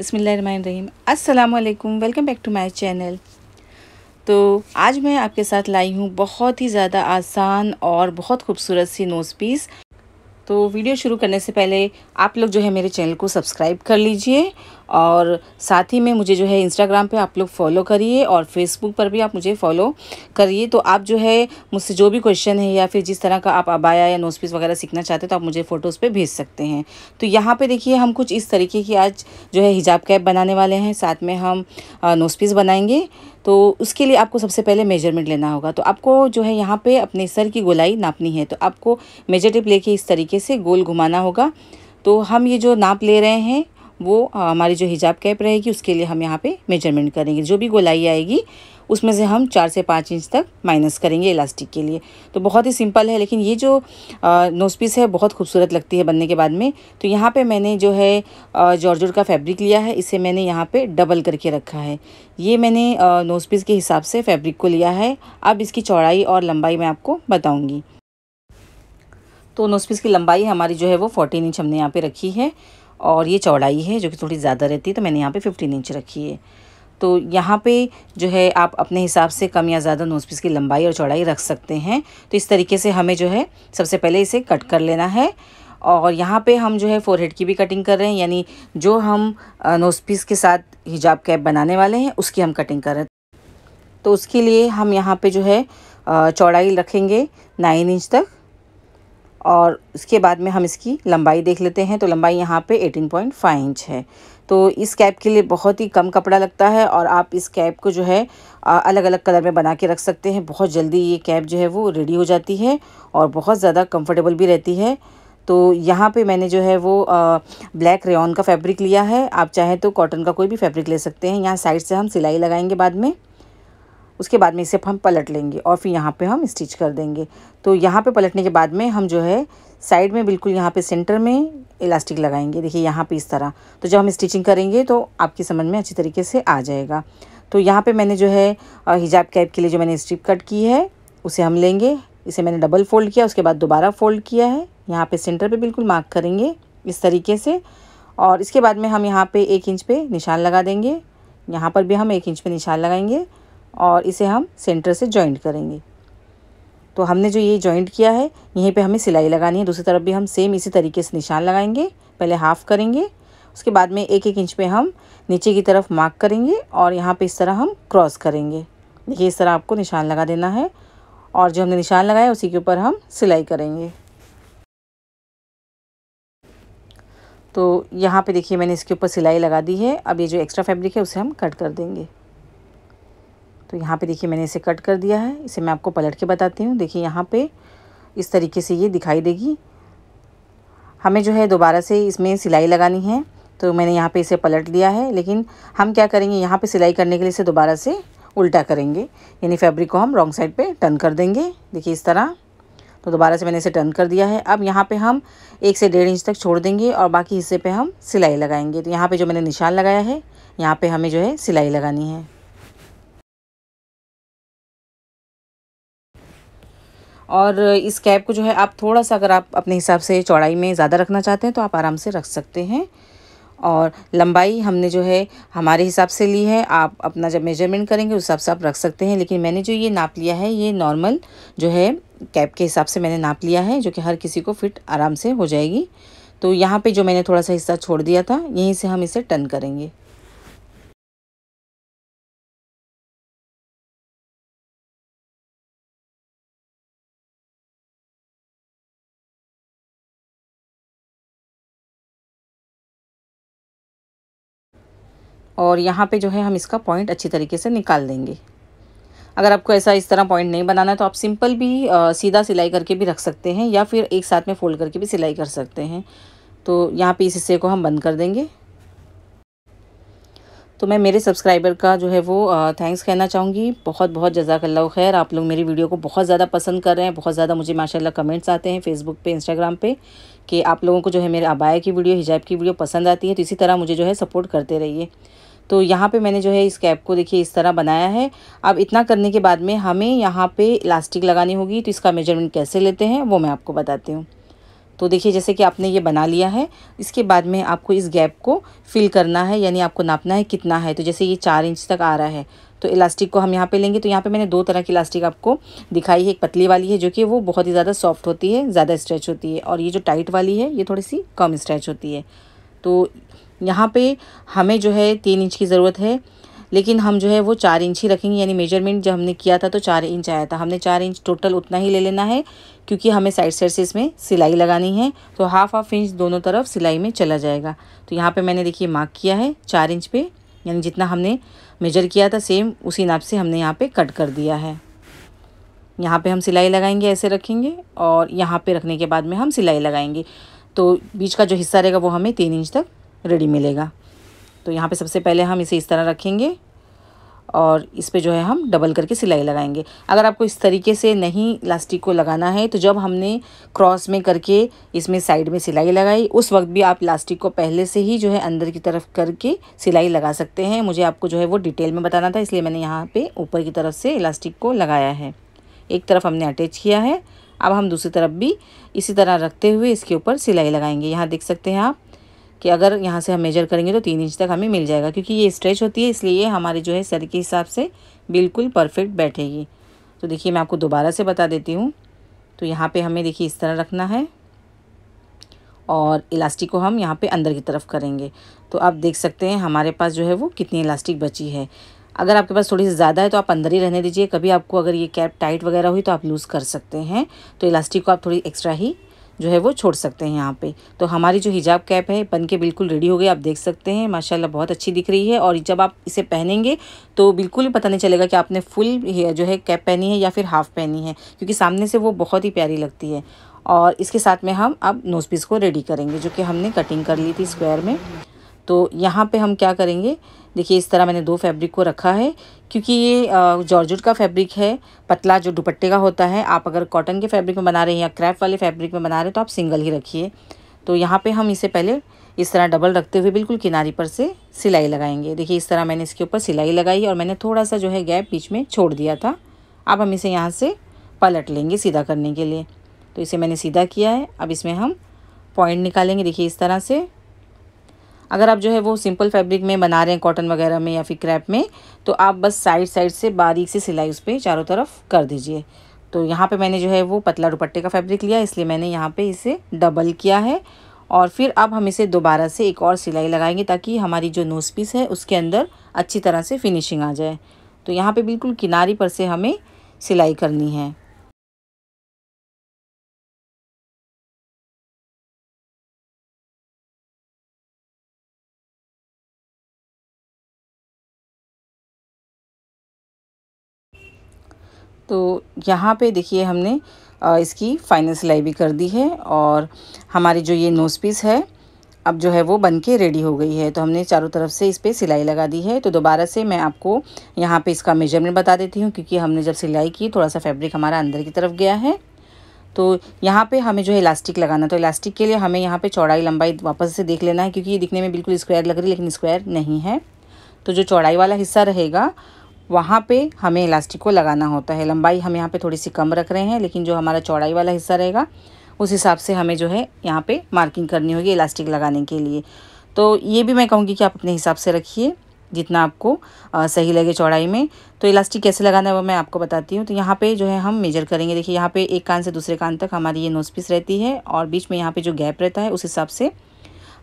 बसमीम अल्लाम welcome back to my channel तो आज मैं आपके साथ लाई हूँ बहुत ही ज़्यादा आसान और बहुत खूबसूरत सी नोज़ पीस तो वीडियो शुरू करने से पहले आप लोग जो है मेरे चैनल को सब्सक्राइब कर लीजिए और साथ ही में मुझे जो है इंस्टाग्राम पे आप लोग फॉलो करिए और फेसबुक पर भी आप मुझे फॉलो करिए तो आप जो है मुझसे जो भी क्वेश्चन है या फिर जिस तरह का आप अबाया या नोस्पीस वगैरह सीखना चाहते हैं तो आप मुझे फ़ोटोज़ पे भेज सकते हैं तो यहाँ पे देखिए हम कुछ इस तरीके की आज जो है हिजाब कैप बनाने वाले हैं साथ में हम नोस्पीस बनाएंगे तो उसके लिए आपको सबसे पहले मेजरमेंट लेना होगा तो आपको जो है यहाँ पे अपने सर की गोलाई नापनी है तो आपको मेजर टिप लेके इस तरीके से गोल घुमाना होगा तो हम ये जो नाप ले रहे हैं वो हमारी जो हिजाब कैप रहेगी उसके लिए हम यहाँ पे मेजरमेंट करेंगे जो भी गोलाई आएगी उसमें से हम चार से पाँच इंच तक माइनस करेंगे इलास्टिक के लिए तो बहुत ही सिंपल है लेकिन ये जो नोज पीस है बहुत खूबसूरत लगती है बनने के बाद में तो यहाँ पे मैंने जो है जॉर्जोर का फैब्रिक लिया है इसे मैंने यहाँ पे डबल करके रखा है ये मैंने नोज पीस के हिसाब से फैब्रिक को लिया है अब इसकी चौड़ाई और लंबाई मैं आपको बताऊँगी तो नोज पीस की लंबाई हमारी जो है वो फोर्टीन इंच हमने यहाँ पर रखी है और ये चौड़ाई है जो कि थोड़ी ज़्यादा रहती है तो मैंने यहाँ पे फिफ्टीन इंच रखी है तो यहाँ पे जो है आप अपने हिसाब से कम या ज़्यादा नोज़ पीस की लंबाई और चौड़ाई रख सकते हैं तो इस तरीके से हमें जो है सबसे पहले इसे कट कर लेना है और यहाँ पे हम जो है फोरहेड की भी कटिंग कर रहे हैं यानी जो हम नोज़ पीस के साथ हिजाब कैप बनाने वाले हैं उसकी हम कटिंग कर रहे हैं तो उसके लिए हम यहाँ पर जो है चौड़ाई रखेंगे नाइन इंच तक और उसके बाद में हम इसकी लंबाई देख लेते हैं तो लंबाई यहाँ पे 18.5 इंच है तो इस कैप के लिए बहुत ही कम कपड़ा लगता है और आप इस कैप को जो है अलग अलग कलर में बना के रख सकते हैं बहुत जल्दी ये कैप जो है वो रेडी हो जाती है और बहुत ज़्यादा कंफर्टेबल भी रहती है तो यहाँ पे मैंने जो है वो आ, ब्लैक रेन का फैब्रिक लिया है आप चाहें तो कॉटन का कोई भी फैब्रिक ले सकते हैं यहाँ साइड से हम सिलाई लगाएंगे बाद में उसके बाद में इसे हम पलट लेंगे और फिर यहाँ पे हम स्टिच कर देंगे तो यहाँ पे पलटने के बाद में हम जो है साइड में बिल्कुल यहाँ पे सेंटर में इलास्टिक लगाएंगे देखिए यहाँ पे इस तरह तो जब हम स्टिचिंग करेंगे तो आपकी समझ में अच्छी तरीके से आ जाएगा तो यहाँ पर मैंने जो है हिजाब कैप के लिए जो मैंने स्ट्रिप कट की है उसे हम लेंगे इसे मैंने डबल फोल्ड किया उसके बाद दोबारा फोल्ड किया है यहाँ पर सेंटर पर बिल्कुल मार्क करेंगे इस तरीके से और इसके बाद में हम यहाँ पे एक इंच पे निशान लगा देंगे यहाँ पर भी हम एक इंच पे निशान लगाएंगे और इसे हम सेंटर से जॉइंट करेंगे तो हमने जो ये जॉइंट किया है यहीं पे हमें सिलाई लगानी है दूसरी तरफ भी हम सेम इसी तरीके से निशान लगाएंगे पहले हाफ़ करेंगे उसके बाद में एक एक इंच पे हम नीचे की तरफ मार्क करेंगे और यहाँ पे इस तरह हम क्रॉस करेंगे देखिए इस तरह आपको निशान लगा देना है और जो हमने निशान लगाया उसी के ऊपर हम सिलाई करेंगे तो यहाँ पर देखिए मैंने इसके ऊपर सिलाई लगा दी है अब ये जो एक्स्ट्रा फैब्रिक है उसे हम कट कर देंगे तो यहाँ पे देखिए मैंने इसे कट कर दिया है इसे मैं आपको पलट के बताती हूँ देखिए यहाँ पे इस तरीके से ये दिखाई देगी हमें जो है दोबारा से इसमें सिलाई लगानी है तो मैंने यहाँ पे इसे पलट लिया है लेकिन हम क्या करेंगे यहाँ पे सिलाई करने के लिए इसे दोबारा से उल्टा करेंगे यानी फैब्रिक को हम रॉन्ग साइड पर टर्न कर देंगे देखिए इस तरह तो दोबारा से मैंने इसे टर्न कर दिया है अब यहाँ पर हम एक से डेढ़ इंच तक छोड़ देंगे और बाकी हिस्से पर हम सिलाई लगाएंगे तो यहाँ पर जो मैंने निशान लगाया है यहाँ पर हमें जो है सिलाई लगानी है और इस कैप को जो है आप थोड़ा सा अगर आप अपने हिसाब से चौड़ाई में ज़्यादा रखना चाहते हैं तो आप आराम से रख सकते हैं और लंबाई हमने जो है हमारे हिसाब से ली है आप अपना जब मेजरमेंट करेंगे उस हिसाब से आप रख सकते हैं लेकिन मैंने जो ये नाप लिया है ये नॉर्मल जो है कैप के हिसाब से मैंने नाप लिया है जो कि हर किसी को फिट आराम से हो जाएगी तो यहाँ पे जो मैंने थोड़ा सा हिस्सा छोड़ दिया था यहीं से हम इसे टर्न करेंगे और यहाँ पे जो है हम इसका पॉइंट अच्छी तरीके से निकाल देंगे अगर आपको ऐसा इस तरह पॉइंट नहीं बनाना है तो आप सिंपल भी आ, सीधा सिलाई करके भी रख सकते हैं या फिर एक साथ में फ़ोल्ड करके भी सिलाई कर सकते हैं तो यहाँ पे इस हिस्से को हम बंद कर देंगे तो मैं मेरे सब्सक्राइबर का जो है वो थैंक्स कहना चाहूँगी बहुत बहुत जजाकल्ला खैर आप लोग मेरी वीडियो को बहुत ज़्यादा पसंद कर रहे हैं बहुत ज़्यादा मुझे माशाल्लाह कमेंट्स आते हैं फेसबुक पे इंस्टाग्राम पे कि आप लोगों को जो है मेरे अबाया की वीडियो हिजाब की वीडियो पसंद आती है तो इसी तरह मुझे जो है सपोर्ट करते रहिए तो यहाँ पर मैंने जो है इस कैप को देखिए इस तरह बनाया है अब इतना करने के बाद में हमें यहाँ पर इलास्टिक लगानी होगी तो इसका मेजरमेंट कैसे लेते हैं वो मैं आपको बताती हूँ तो देखिए जैसे कि आपने ये बना लिया है इसके बाद में आपको इस गैप को फिल करना है यानी आपको नापना है कितना है तो जैसे ये चार इंच तक आ रहा है तो इलास्टिक को हम यहाँ पे लेंगे तो यहाँ पे मैंने दो तरह की इलास्टिक आपको दिखाई है एक पतली वाली है जो कि वो बहुत ही ज़्यादा सॉफ्ट होती है ज़्यादा स्ट्रेच होती है और ये जो टाइट वाली है ये थोड़ी सी कम स्ट्रेच होती है तो यहाँ पर हमें जो है तीन इंच की ज़रूरत है लेकिन हम जो है वो चार इंच ही रखेंगे यानी मेजरमेंट जब हमने किया था तो चार इंच आया था हमने चार इंच टोटल उतना ही ले लेना है क्योंकि हमें साइड साइड से इसमें सिलाई लगानी है तो हाफ हाफ इंच दोनों तरफ सिलाई में चला जाएगा तो यहाँ पर मैंने देखिए मार्क किया है चार इंच पे यानी जितना हमने मेजर किया था सेम उसी नाप से हमने यहाँ पर कट कर दिया है यहाँ पर हम सिलाई लगाएंगे ऐसे रखेंगे और यहाँ पर रखने के बाद में हम सिलाई लगाएंगे तो बीच का जो हिस्सा रहेगा वो हमें तीन इंच तक रेडी मिलेगा तो यहाँ पे सबसे पहले हम इसे इस तरह रखेंगे और इस पर जो है हम डबल करके सिलाई लगाएंगे अगर आपको इस तरीके से नहीं इलास्टिक को लगाना है तो जब हमने क्रॉस में करके इसमें साइड में सिलाई लगाई उस वक्त भी आप इलास्टिक को पहले से ही जो है अंदर की तरफ करके सिलाई लगा सकते हैं मुझे आपको जो है वो डिटेल में बताना था इसलिए मैंने यहाँ पर ऊपर की तरफ से इलास्टिक को लगाया है एक तरफ हमने अटैच किया है अब हम दूसरी तरफ भी इसी तरह रखते हुए इसके ऊपर सिलाई लगाएंगे यहाँ देख सकते हैं आप कि अगर यहाँ से हम मेजर करेंगे तो तीन इंच तक हमें मिल जाएगा क्योंकि ये स्ट्रेच होती है इसलिए हमारे जो है सर के हिसाब से बिल्कुल परफेक्ट बैठेगी तो देखिए मैं आपको दोबारा से बता देती हूँ तो यहाँ पे हमें देखिए इस तरह रखना है और इलास्टिक को हम यहाँ पे अंदर की तरफ करेंगे तो आप देख सकते हैं हमारे पास जो है वो कितनी इलास्टिक बची है अगर आपके पास थोड़ी सी ज़्यादा है तो आप अंदर ही रहने दीजिए कभी आपको अगर ये कैप टाइट वगैरह हुई तो आप लूज़ कर सकते हैं तो इलास्टिक को आप थोड़ी एक्स्ट्रा ही जो है वो छोड़ सकते हैं यहाँ पे तो हमारी जो हिजाब कैप है बन के बिल्कुल रेडी हो गई आप देख सकते हैं माशाल्लाह बहुत अच्छी दिख रही है और जब आप इसे पहनेंगे तो बिल्कुल भी पता नहीं चलेगा कि आपने फुल जो है कैप पहनी है या फिर हाफ़ पहनी है क्योंकि सामने से वो बहुत ही प्यारी लगती है और इसके साथ में हम अब नोज पीस को रेडी करेंगे जो कि हमने कटिंग कर ली थी स्क्वायर में तो यहाँ पे हम क्या करेंगे देखिए इस तरह मैंने दो फैब्रिक को रखा है क्योंकि ये जॉर्जेट का फैब्रिक है पतला जो दुपट्टे का होता है आप अगर कॉटन के फैब्रिक में बना रहे हैं या क्रैप वाले फैब्रिक में बना रहे हैं तो आप सिंगल ही रखिए तो यहाँ पे हम इसे पहले इस तरह डबल रखते हुए बिल्कुल किनारी पर से सिलाई लगाएंगे देखिए इस तरह मैंने इसके ऊपर सिलाई लगाई और मैंने थोड़ा सा जो है गैप बीच में छोड़ दिया था अब हम इसे यहाँ से पलट लेंगे सीधा करने के लिए तो इसे मैंने सीधा किया है अब इसमें हम पॉइंट निकालेंगे देखिए इस तरह से अगर आप जो है वो सिंपल फैब्रिक में बना रहे हैं कॉटन वगैरह में या फिर क्रैप में तो आप बस साइड साइड से बारीक से सिलाई उस पर चारों तरफ कर दीजिए तो यहाँ पे मैंने जो है वो पतला दुपट्टे का फैब्रिक लिया इसलिए मैंने यहाँ पे इसे डबल किया है और फिर अब हम इसे दोबारा से एक और सिलाई लगाएंगे ताकि हमारी जो नोज पीस है उसके अंदर अच्छी तरह से फिनिशिंग आ जाए तो यहाँ पर बिल्कुल किनारी पर से हमें सिलाई करनी है तो यहाँ पे देखिए हमने इसकी फाइनल सिलाई भी कर दी है और हमारी जो ये नोज पीस है अब जो है वो बन के रेडी हो गई है तो हमने चारों तरफ से इस पर सिलाई लगा दी है तो दोबारा से मैं आपको यहाँ पे इसका मेजरमेंट बता देती हूँ क्योंकि हमने जब सिलाई की थोड़ा सा फैब्रिक हमारा अंदर की तरफ गया है तो यहाँ पे हमें जो है इलास्टिक लगाना तो इलास्टिक के लिए हमें यहाँ पे चौड़ाई लंबाई वापस से देख लेना है क्योंकि ये दिखने में बिल्कुल स्क्वायर लग रही है लेकिन स्क्वायर नहीं है तो जो चौड़ाई वाला हिस्सा रहेगा वहाँ पे हमें इलास्टिक को लगाना होता है लंबाई हम यहाँ पे थोड़ी सी कम रख रहे हैं लेकिन जो हमारा चौड़ाई वाला हिस्सा रहेगा उस हिसाब से हमें जो है यहाँ पे मार्किंग करनी होगी इलास्टिक लगाने के लिए तो ये भी मैं कहूँगी कि आप अपने हिसाब से रखिए जितना आपको आ, सही लगे चौड़ाई में तो इलास्टिक कैसे लगाना है वो मैं आपको बताती हूँ तो यहाँ पे जो है हम मेजर करेंगे देखिए यहाँ पे एक कान से दूसरे कान तक हमारी ये नोज पीस रहती है और बीच में यहाँ पे जो गैप रहता है उस हिसाब से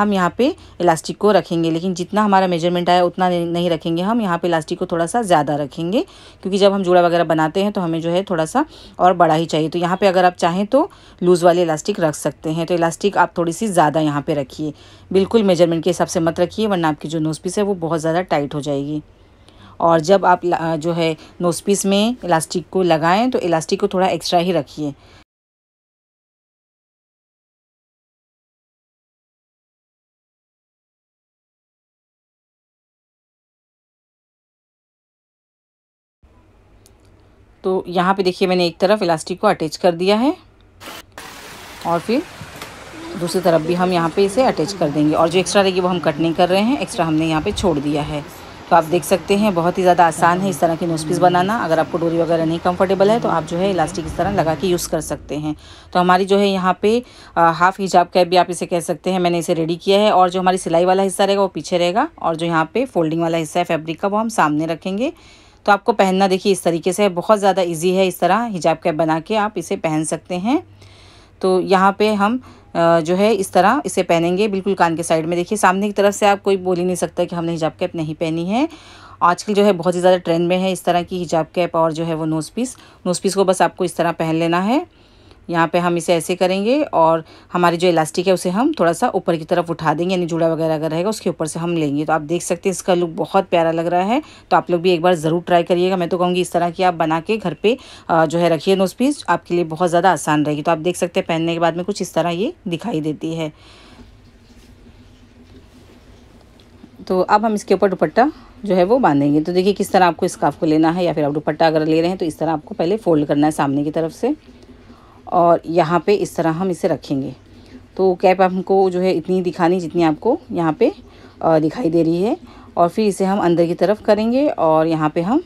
हम यहाँ पे इलास्टिक को रखेंगे लेकिन जितना हमारा मेजरमेंट आया उतना नहीं रखेंगे हम यहाँ पे इलास्टिक को थोड़ा सा ज़्यादा रखेंगे क्योंकि जब हम जूड़ा वगैरह बनाते हैं तो हमें जो है थोड़ा सा और बड़ा ही चाहिए तो यहाँ पर अगर आप चाहें तो लूज़ वाली इलास्टिक रख सकते हैं तो इलास्टिक आप थोड़ी सी ज़्यादा यहाँ पर रखिए बिल्कुल मेजरमेंट के हिसाब से मत रखिए वरना आपकी जो नोज पीस है वो बहुत ज़्यादा टाइट हो जाएगी और जब आप जो है नोज पीस में इलास्टिक को लगाएं तो इलास्टिक को थोड़ा एक्स्ट्रा ही रखिए तो यहाँ पे देखिए मैंने एक तरफ इलास्टिक को अटैच कर दिया है और फिर दूसरी तरफ भी हम यहाँ पे इसे अटैच कर देंगे और जो एक्स्ट्रा रहेगी वो हम कट नहीं कर रहे हैं एक्स्ट्रा हमने यहाँ पे छोड़ दिया है तो आप देख सकते हैं बहुत ही ज़्यादा आसान है इस तरह की नोज पीस बनाना अगर आपको डोरी वगैरह नहीं कंफर्टेबल है तो आप जो है इलास्टिक इस तरह लगा के यूज़ कर सकते हैं तो हमारी जो है यहाँ पे हाफ़ हिजाब कैप भी आप इसे कह सकते हैं मैंने इसे रेडी किया है और जो हमारी सिलाई वाला हिस्सा रहेगा वो पीछे रहेगा और जो यहाँ पे फोल्डिंग वाला हिस्सा है फैब्रिक का वो हम सामने रखेंगे तो आपको पहनना देखिए इस तरीके से बहुत ज़्यादा इजी है इस तरह हिजाब कैप बना के आप इसे पहन सकते हैं तो यहाँ पे हम जो है इस तरह इसे पहनेंगे बिल्कुल कान के साइड में देखिए सामने की तरफ से आप कोई बोल ही नहीं सकता कि हमने हिजाब कैप नहीं पहनी है आजकल जो है बहुत ही ज़्यादा ट्रेंड में है इस तरह की हिजाब कैप और जो है वो नोज़ पीस नोज़ पीस को बस आपको इस तरह पहन लेना है यहाँ पे हम इसे ऐसे करेंगे और हमारी जो इलास्टिक है उसे हम थोड़ा सा ऊपर की तरफ उठा देंगे यानी जुड़ा वगैरह अगर रहेगा उसके ऊपर से हम लेंगे तो आप देख सकते हैं इसका लुक बहुत प्यारा लग रहा है तो आप लोग भी एक बार ज़रूर ट्राई करिएगा मैं तो कहूँगी इस तरह की आप बना के घर पर जो है रखिए नोज पीस आपके लिए बहुत ज़्यादा आसान रहेगी तो आप देख सकते हैं पहनने के बाद में कुछ इस तरह ये दिखाई देती है तो अब हम इसके ऊपर दुपट्टा जो है वो बांधेंगे तो देखिए किस तरह आपको स्काफ को लेना है या फिर आप दुपट्टा अगर ले रहे हैं तो इस तरह आपको पहले फोल्ड करना है सामने की तरफ से और यहाँ पे इस तरह हम इसे रखेंगे तो कैप हमको जो है इतनी दिखानी जितनी आपको यहाँ पे दिखाई दे रही है और फिर इसे हम अंदर की तरफ करेंगे और यहाँ पे हम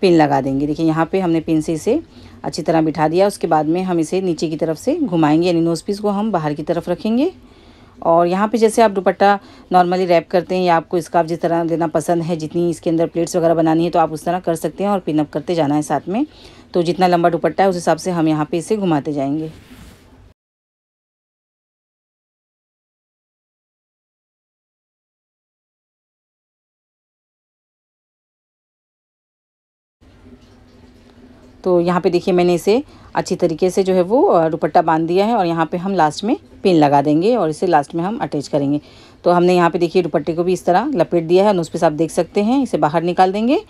पिन लगा देंगे देखिए यहाँ पे हमने पिन से इसे अच्छी तरह बिठा दिया उसके बाद में हम इसे नीचे की तरफ से घुमाएंगे यानी नोज़ पीस को हम बाहर की तरफ रखेंगे और यहाँ पे जैसे आप दुपट्टा नॉर्मली रैप करते हैं या आपको इसका जिस तरह देना पसंद है जितनी इसके अंदर प्लेट्स वगैरह बनानी है तो आप उस तरह कर सकते हैं और पिनअप करते जाना है साथ में तो जितना लंबा दुपट्टा है उस हिसाब से हम यहाँ पे इसे घुमाते जाएंगे तो यहाँ पे देखिए मैंने इसे अच्छी तरीके से जो है वो दुपट्टा बांध दिया है और यहाँ पे हम लास्ट में पिन लगा देंगे और इसे लास्ट में हम अटैच करेंगे तो हमने यहाँ पे देखिए दुपट्टे को भी इस तरह लपेट दिया है उस पर आप देख सकते हैं इसे बाहर निकाल देंगे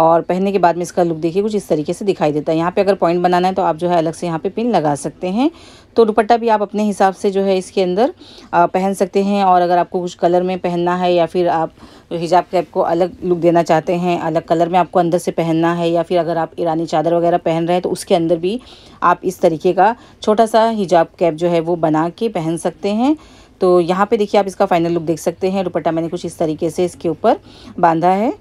और पहनने के बाद में इसका लुक देखिए कुछ इस तरीके से दिखाई देता है यहाँ पे अगर पॉइंट बनाना है तो आप जो है अलग से यहाँ पे पिन लगा सकते हैं तो दुपट्टा भी आप अपने हिसाब से जो है इसके अंदर पहन सकते हैं और अगर आपको कुछ कलर में पहनना है या फिर आप हिजाब कैप को अलग लुक देना चाहते हैं अलग कलर में आपको अंदर से पहनना है या फिर अगर आप ईरानी चादर वगैरह पहन रहे हैं तो उसके अंदर भी आप इस तरीके का छोटा सा हिजाब कैप जो है वो बना के पहन सकते हैं तो यहाँ पे देखिए आप इसका फाइनल लुक देख सकते हैं दुपट्टा मैंने कुछ इस तरीके से इसके ऊपर बांधा है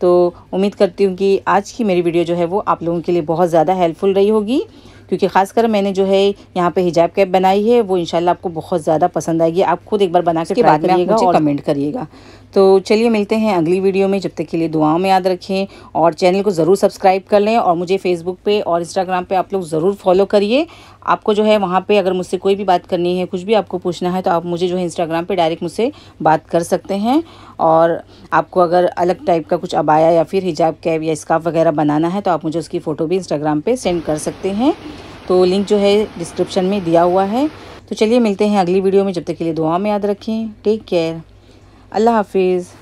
तो उम्मीद करती हूँ कि आज की मेरी वीडियो जो है वो आप लोगों के लिए बहुत ज़्यादा हेल्पफुल रही होगी क्योंकि ख़ासकर मैंने जो है यहाँ पे हिजाब कैप बनाई है वो इनशाला आपको बहुत ज़्यादा पसंद आएगी आप खुद एक बार बना के बाद में करिएगा और कमेंट करिएगा तो चलिए मिलते हैं अगली वीडियो में जब तक के लिए दुआओं में याद रखें और चैनल को ज़रूर सब्सक्राइब कर लें और मुझे फेसबुक पे और इंस्टाग्राम पे आप लोग ज़रूर फॉलो करिए आपको जो है वहाँ पे अगर मुझसे कोई भी बात करनी है कुछ भी आपको पूछना है तो आप मुझे जो है इंस्टाग्राम पे डायरेक्ट मुझसे बात कर सकते हैं और आपको अगर अलग टाइप का कुछ अबाया या फिर हिजाब कैब या स्काफ वगैरह बनाना है तो आप मुझे उसकी फ़ोटो भी इंस्टाग्राम पर सेंड कर सकते हैं तो लिंक जो है डिस्क्रिप्शन में दिया हुआ है तो चलिए मिलते हैं अगली वीडियो में जब तक के लिए दुआ में याद रखें टेक केयर allah hafiz